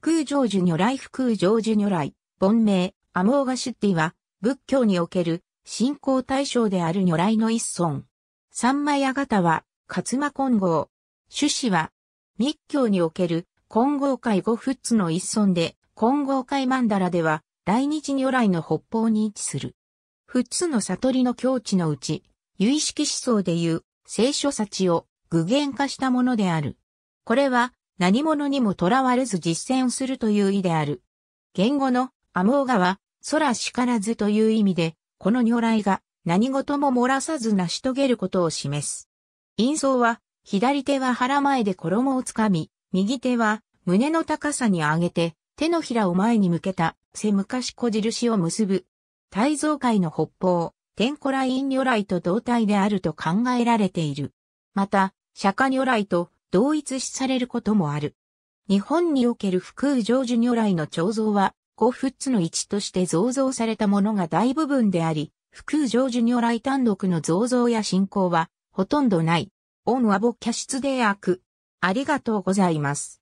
空城樹如来空城樹如来、本名、アモーガシッティは、仏教における信仰対象である如来の一尊。三枚あがたは、勝間混合。趣旨は、密教における混合界五仏の一尊で、混合界曼荼羅では、大日如来の北方に位置する。仏の悟りの境地のうち、有意識思想でいう、聖書幸を具現化したものである。これは、何者にもとらわれず実践するという意である。言語のアモーガは、空しからずという意味で、この如来が何事も漏らさず成し遂げることを示す。陰相は、左手は腹前で衣をつかみ、右手は胸の高さに上げて、手のひらを前に向けた、背昔小印を結ぶ。大蔵界の北方、天古来陰如来と同体であると考えられている。また、釈迦如来と同一視されることもある。日本における福宇成就如来の彫像は、古仏の一として造像されたものが大部分であり、福宇成就如来単独の造像や信仰は、ほとんどない。恩は母キャ出で悪。ありがとうございます。